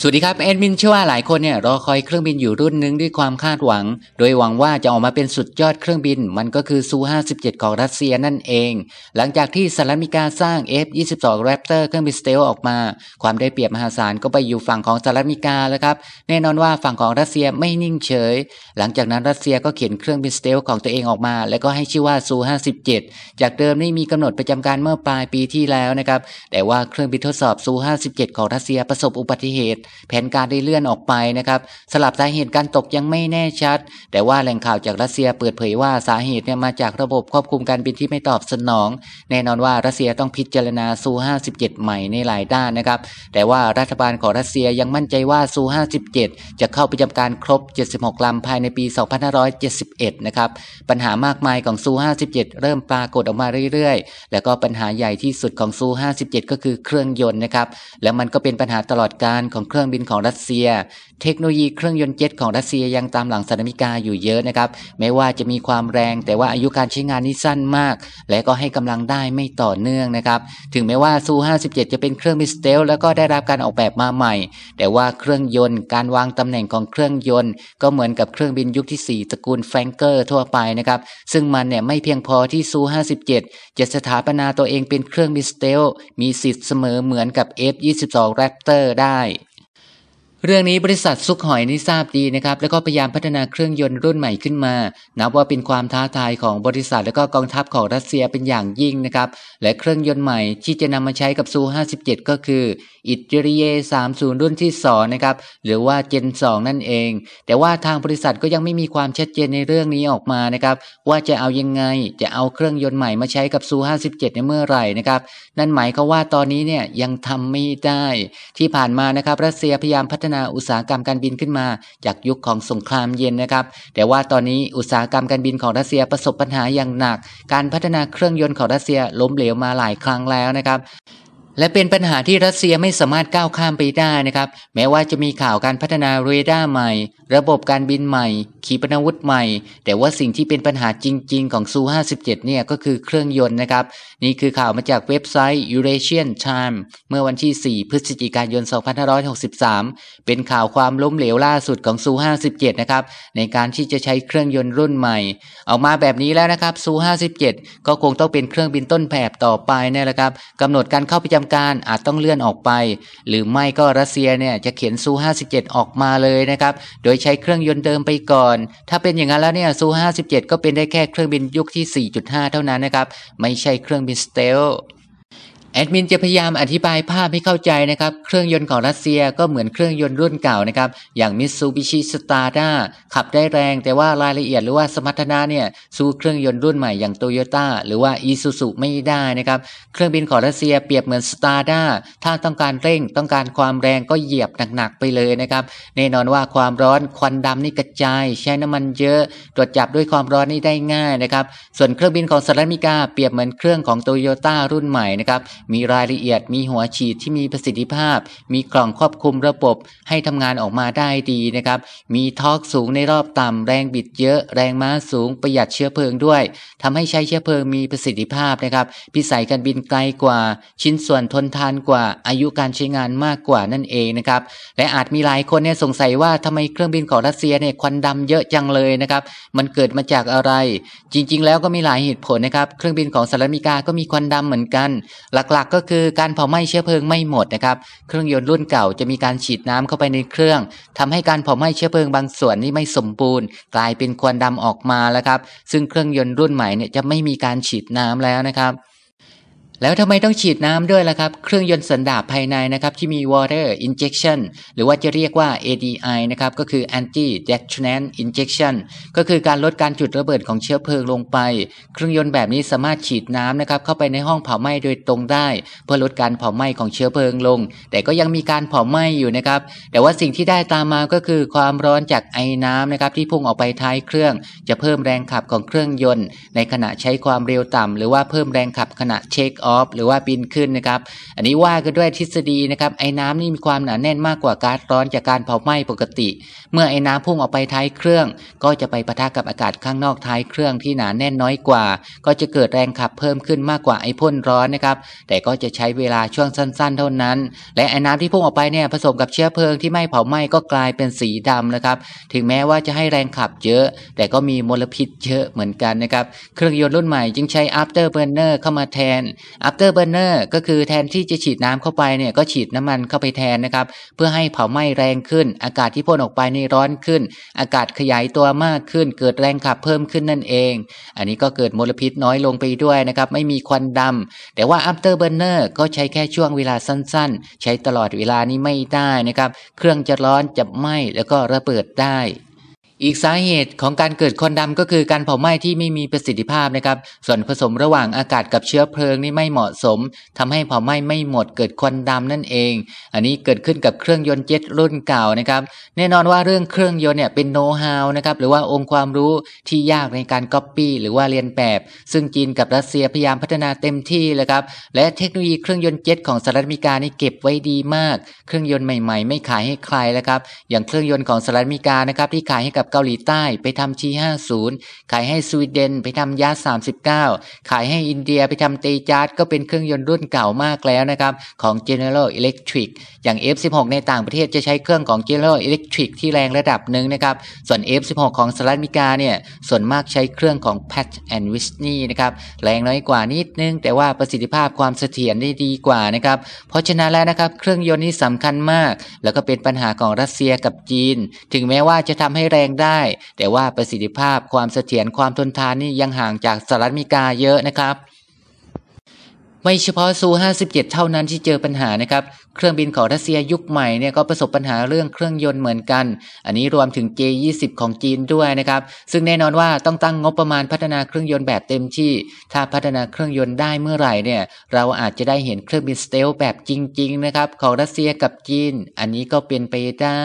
สวัสดีครับแอดมินเชื่อว่าหลายคนเนี่ยรอคอยเครื่องบินอยู่รุ่นหนึ่งด้วยความคาดหวัง โดยหวังว่าจะออกมาเป็นสุดยอดเครื่องบินมันก็คือซู57ของรัสเซียนั่นเอง หลังจากที่สหรัฐอเมริกาสร้าง F-22 Raptor เครื่องบินสเตลออกมา ความได้เปรียบมหาศาลก็ไปอยู่ฝั่งของสหรัฐอเมริกาแล้วครับแน่นอนว่าฝั่งของรัสเซียไม่นิ่งเฉย หลังจากนั้นรัสเซียก็เขียนเครื่องบินสเตลของตัวเองออกมาแล้วก็ให้ชื่อว่าซู57จากเดิมนี่มีกำหนดประจำการเมื่อปลายปีที่แล้วนะครับแต่ว่าเครื่องบินทดสอบซู57ของรัสเซียประสบอุบัติเหตุแผนการได้เลื่อนออกไปนะครับสลับสาเหตุการตกยังไม่แน่ชัด แต่ว่าแหล่งข่าวจากรัสเซียเปิดเผยว่าสาเหตุเนี่ยมาจากระบบควบคุมการบินที่ไม่ตอบสนอง แน่นอนว่ารัสเซียต้องพิจารณาซู57 ใหม่ในหลายด้านนะครับแต่ว่ารัฐบาลของรัสเซียยังมั่นใจว่าซู57 จะเข้าประจำการครบ 76 ลำ ภายในปี 2571 นะครับปัญหามากมายของซู 57 เริ่มปรากฏออกมาเรื่อยๆแล้วก็ปัญหาใหญ่ที่สุดของซู 57 ก็คือเครื่องยนต์นะครับและมันก็เป็นปัญหาตลอดการของเครองครื่องบินของรัสเซีย เทคโนโลยีเครื่องยนต์เจ็ตของรัสเซียยังตามหลังสหรัฐอเมริกาอยู่เยอะนะครับ แม้ว่าจะมีความแรงแต่ว่าอายุการใช้งานนี่สั้นมาก และก็ให้กำลังได้ไม่ต่อเนื่องนะครับ ถึงแม้ว่าซู57 จะเป็นเครื่องบินสเตลแล้วก็ได้รับการออกแบบมาใหม่ แต่ว่าเครื่องยนต์การวางตำแหน่งของเครื่องยนต์ ก็เหมือนกับเครื่องบินยุคที่4ตระกูลแฟงเกอร์ทั่วไปนะครับ ซึ่งมันเนี่ยไม่เพียงพอที่ซู57 จะสถาปนาตัวเองเป็นเครื่องบินสเตล มีสิทธิ์เสมอเหมือนกับ F22 Raptor ได้เรื่องนี้บริษัทซุกหอยนี่ทราบดีนะครับแล้วก็พยายามพัฒนาเครื่องยนต์รุ่นใหม่ขึ้นมา นับว่าเป็นความท้าทายของบริษัท และก็กองทัพของรัสเซียเป็นอย่างยิ่งนะครับและเครื่องยนต์ใหม่ที่จะนำมาใช้กับซู 57 ก็คืออิตเลีย30 รุ่นที่ 2 นะครับหรือว่าเจน 2 นั่นเอง แต่ว่าทางบริษัทก็ยังไม่มีความชัดเจนในเรื่องนี้ออกมานะครับว่าจะเอายังไงจะเอาเครื่องยนต์ใหม่มาใช้กับซู 57 ในเมื่อไหร่นะครับนั่นหมายความว่าตอนนี้เนี่ยยังทำไม่ได้ที่ผ่านมานะครับรัสเซียพยายามพัฒนาอุตสาหกรรมการบินขึ้นมา จากยุคของสงครามเย็นนะครับ แต่ว่าตอนนี้อุตสาหกรรมการบินของรัสเซียประสบปัญหาอย่างหนัก การพัฒนาเครื่องยนต์ของรัสเซียล้มเหลวมาหลายครั้งแล้วนะครับและเป็นปัญหาที่รัสเซียไม่สามารถก้าวข้ามไปได้นะครับ แม้ว่าจะมีข่าวการพัฒนาเรดาร์ใหม่ ระบบการบินใหม่ขีปนาวุธใหม่ แต่ว่าสิ่งที่เป็นปัญหาจริงๆ ของซู57เนี่ยก็คือเครื่องยนต์นะครับ นี่คือข่าวมาจากเว็บไซต์ Eurasian Time เมื่อวันที่ 4 พฤศจิกายน 2563 เป็นข่าวความล้มเหลวล่าสุดของซู57นะครับในการที่จะใช้เครื่องยนต์รุ่นใหม่ เอามาแบบนี้แล้วนะครับซู57 ก็คงต้องเป็นเครื่องบินต้นแบบต่อไปนี่แหละครับกำหนดการเข้าประจำการอาจต้องเลื่อนออกไปหรือไม่ก็รัสเซียเนี่ย จะเขียนซู 57 ออกมาเลยนะครับ โดยใช้เครื่องยนต์เดิมไปก่อน ถ้าเป็นอย่างนั้นแล้วเนี่ย ซู 57 ก็เป็นได้แค่เครื่องบินยุคที่ 4.5 เท่านั้นนะครับ ไม่ใช่เครื่องบินสเตลแอดมินจะพยายามอธิบายภาพให้เข้าใจนะครับเครื่องยนต์ของรัสเซียก็เหมือนเครื่องยนต์รุ่นเก่านะครับอย่างมิตซูบิชิสตาร์ด้าขับได้แรงแต่ว่ารายละเอียดหรือว่าสมรรถนะเนี่ย สู้เครื่องยนต์รุ่นใหม่อย่างโตโยต้าหรือว่าอีซูซุไม่ได้นะครับเครื่องบินของรัสเซียเปรียบเหมือนสตาร์ด้าถ้าต้องการเร่งต้องการความแรงก็เหยียบหนักๆไปเลยนะครับแน่นอนว่าความร้อนควันดำนี่กระจาย ใช้น้ำมันเยอะตรวจจับด้วยความร้อนนี่ได้ง่ายนะครับส่วนเครื่องบินของสหรัฐอเมริกาเปรียบเหมือนเครื่องของโตโยต้ารุ่นใหม่นะครับมีรายละเอียดมีหัวฉีดที่มีประสิทธิภาพ มีกล่องควบคุมระบบให้ทำงานออกมาได้ดีนะครับ มีทอร์กสูงในรอบต่ำแรงบิดเยอะ แรงม้าสูงประหยัดเชื้อเพลิงด้วยทำให้ใช้เชื้อเพลิงมีประสิทธิภาพ นะครับ พิสัยการบินไกลกว่าชิ้นส่วนทนทานกว่าอายุการใช้งานมากกว่านั่นเอง นะครับและอาจมีหลายคนเนี่ยสงสัยว่าทำไมเครื่องบินของรัสเซียเนี่ยควันดำเยอะจังเลยนะครับมันเกิดมาจากอะไร จริงๆแล้วก็มีหลายเหตุผลนะครับ เครื่องบินของสหรัฐอเมริกาก็มีควันดำเหมือนกันหลักลักๆก็คือการเผาไหม้เชื้อเพลิงไม่หมดนะครับ เครื่องยนต์รุ่นเก่าจะมีการฉีดน้ำเข้าไปในเครื่อง ทำให้การเผาไหม้เชื้อเพลิงบางส่วนนี่ไม่สมบูรณ์ กลายเป็นควันดำออกมาแล้วครับซึ่งเครื่องยนต์รุ่นใหม่เนี่ยจะไม่มีการฉีดน้ำแล้วนะครับแล้วทำไมต้องฉีดน้ำด้วยล่ะครับ เครื่องยนต์สันดาปภายในนะครับ ที่มี water injection หรือว่าจะเรียกว่า ADI นะครับก็คือ anti detonant injection ก็คือการลดการจุดระเบิดของเชื้อเพลิงลงไป เครื่องยนต์แบบนี้สามารถฉีดน้ำนะครับเข้าไปในห้องเผาไหม้โดยตรงได้ เพื่อลดการเผาไหม้ของเชื้อเพลิงลง แต่ก็ยังมีการเผาไหม้อยู่นะครับแต่ว่าสิ่งที่ได้ตามมาก็คือความร้อนจากไอ้น้ำนะครับที่พุ่งออกไปท้ายเครื่อง จะเพิ่มแรงขับของเครื่องยนต์ ในขณะใช้ความเร็วต่ำหรือว่าเพิ่มแรงขับขณะเช็ค off หรือว่าบินขึ้นนะครับ อันนี้ว่ากันด้วยทฤษฎีนะครับไอ้น้ำนี่มีความหนาแน่นมากกว่าก๊าซร้อนจากการเผาไหม้ปกติ เมื่อ ไอ้น้ำพุ่งออกไปท้ายเครื่อง ก็จะไปปะทะกับอากาศข้างนอกท้ายเครื่องที่หนาแน่นน้อยกว่า ก็จะเกิดแรงขับเพิ่มขึ้นมากกว่าไอ้พ่นร้อนนะครับ แต่ก็จะใช้เวลาช่วงสั้นๆเท่านั้น และไอ้น้ำที่พุ่งออกไปเนี่ยผสมกับเชื้อเพลิงที่ไม่เผาไหม้ก็กลายเป็นสีดำนะครับ ถึงแม้ว่าจะให้แรงขับเยอะ แต่ก็มีมลพิษเยอะเหมือนกันนะครับ เครื่องยนต์รุ่นใหม่จึงใช้ afterburner เข้ามาแทน after burner ก็คือแทนที่จะฉีดน้ำเข้าไปเนี่ยก็ฉีดน้ำมันเข้าไปแทนนะครับเพื่อให้เผาไหม้แรงขึ้น อากาศที่พ่นออกไปนี่ร้อนขึ้น อากาศขยายตัวมากขึ้นเกิดแรงขับเพิ่มขึ้นนั่นเอง อันนี้ก็เกิดมลพิษน้อยลงไปด้วยนะครับไม่มีควันดำแต่ว่า after burner ก็ใช้แค่ช่วงเวลาสั้นๆ ใช้ตลอดเวลานี้ไม่ได้นะครับเครื่องจะร้อนจะไหม้แล้วก็ระเบิดได้อีกสาเหตุของการเกิดควันดำก็คือการเผาไหม้ที่ไม่มีประสิทธิภาพนะครับส่วนผสมระหว่างอากาศกับเชื้อเพลิงนี่ไม่เหมาะสม ทำให้เผาไหม้ไม่หมดเกิดควันดำนั่นเอง อันนี้เกิดขึ้นกับเครื่องยนต์เจ็ตรุ่นเก่านะครับแน่นอนว่าเรื่องเครื่องยนต์เนี่ยเป็นโน้ตฮาวนะครับหรือว่าองค์ความรู้ที่ยากในการก๊อปปี้หรือว่าเรียนแบบ ซึ่งจีนกับรัสเซียพยายามพัฒนาเต็มที่เลยครับและเทคโนโลยีเครื่องยนต์เจ็ตของสหรัฐอเมริกานี่เก็บไว้ดีมาก เครื่องยนต์ใหม่ๆไม่ขายให้ใครแล้วครับอย่างเครื่องยนต์ของสหรัฐอเมริกานะครับที่ขายให้กับเกาหลีใต้ไปทำชีห้าศูนย์ขายให้สวีเดนไปทำยาสามสิบเก้าขายให้อินเดียไปทำเตจาร์ดก็เป็นเครื่องยนต์รุ่นเก่ามากแล้วนะครับของ General Electric อย่าง F16 ในต่างประเทศจะใช้เครื่องของ General Electric ที่แรงระดับหนึ่งนะครับ ส่วน F16 ของสหรัฐอเมริกาเนี่ยส่วนมากใช้เครื่องของ Pat and Whitney นะครับแรงน้อยกว่านิดนึง แต่ว่าประสิทธิภาพความเสถียรได้ดีกว่านะครับ เพราะฉะนั้นแล้วนะครับเครื่องยนต์นี้สำคัญมาก แล้วก็เป็นปัญหาของรัสเซียกับจีน ถึงแม้ว่าจะทำให้แรงได้ แต่ว่าประสิทธิภาพความเสถียรความทนทานนี่ ยังห่างจากสหรัฐอเมริกาเยอะนะครับ ไม่เฉพาะซู 57 เท่านั้นที่เจอปัญหานะครับ เครื่องบินของรัสเซียยุคใหม่เนี่ยก็ประสบปัญหาเรื่องเครื่องยนต์เหมือนกัน อันนี้รวมถึง J20 ของจีนด้วยนะครับ ซึ่งแน่นอนว่าต้องตั้งงบประมาณพัฒนาเครื่องยนต์แบบเต็มที่ ถ้าพัฒนาเครื่องยนต์ได้เมื่อไหร่เนี่ยเราอาจจะได้เห็นเครื่องบินสเตลแบบจริงๆนะครับของรัสเซียกับจีน อันนี้ก็เป็นไปได้